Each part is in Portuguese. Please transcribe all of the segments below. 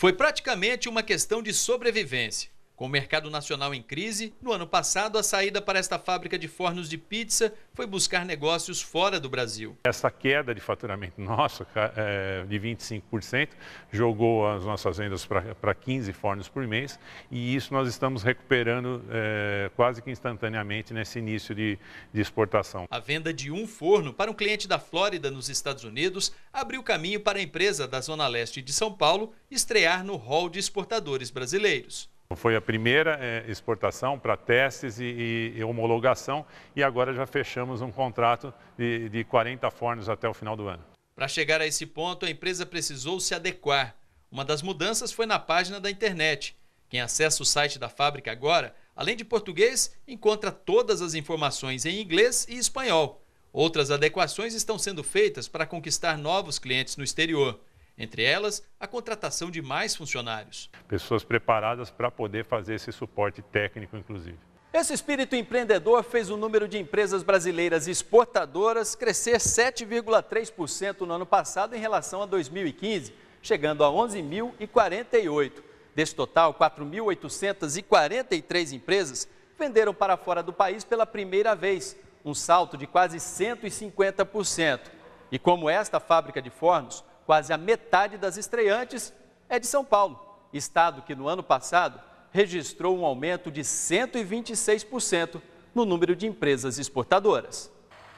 Foi praticamente uma questão de sobrevivência. Com o mercado nacional em crise, no ano passado a saída para esta fábrica de fornos de pizza foi buscar negócios fora do Brasil. Essa queda de faturamento nosso, é, de 25%, jogou as nossas vendas para 15 fornos por mês e isso nós estamos recuperando é, quase que instantaneamente nesse início de, exportação. A venda de um forno para um cliente da Flórida, nos Estados Unidos, abriu caminho para a empresa da Zona Leste de São Paulo estrear no hall de exportadores brasileiros. Foi a primeira é, exportação para testes e, e, homologação e agora já fechamos um contrato de, de 40 fornos até o final do ano. Para chegar a esse ponto, a empresa precisou se adequar. Uma das mudanças foi na página da internet. Quem acessa o site da fábrica agora, além de português, encontra todas as informações em inglês e espanhol. Outras adequações estão sendo feitas para conquistar novos clientes no exterior entre elas a contratação de mais funcionários. Pessoas preparadas para poder fazer esse suporte técnico, inclusive. Esse espírito empreendedor fez o número de empresas brasileiras exportadoras crescer 7,3% no ano passado em relação a 2015, chegando a 11.048. Desse total, 4.843 empresas venderam para fora do país pela primeira vez, um salto de quase 150%. E como esta fábrica de fornos, Quase a metade das estreantes é de São Paulo, estado que no ano passado registrou um aumento de 126% no número de empresas exportadoras.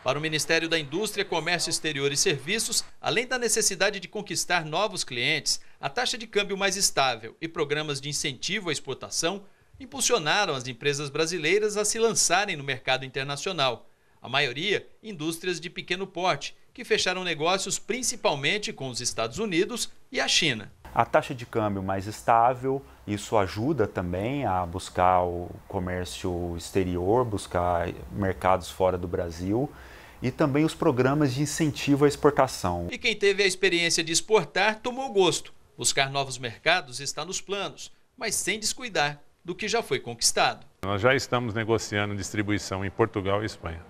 Para o Ministério da Indústria, Comércio Exterior e Serviços, além da necessidade de conquistar novos clientes, a taxa de câmbio mais estável e programas de incentivo à exportação impulsionaram as empresas brasileiras a se lançarem no mercado internacional. A maioria, indústrias de pequeno porte, que fecharam negócios principalmente com os Estados Unidos e a China. A taxa de câmbio mais estável, isso ajuda também a buscar o comércio exterior, buscar mercados fora do Brasil e também os programas de incentivo à exportação. E quem teve a experiência de exportar tomou gosto. Buscar novos mercados está nos planos, mas sem descuidar do que já foi conquistado. Nós já estamos negociando distribuição em Portugal e Espanha.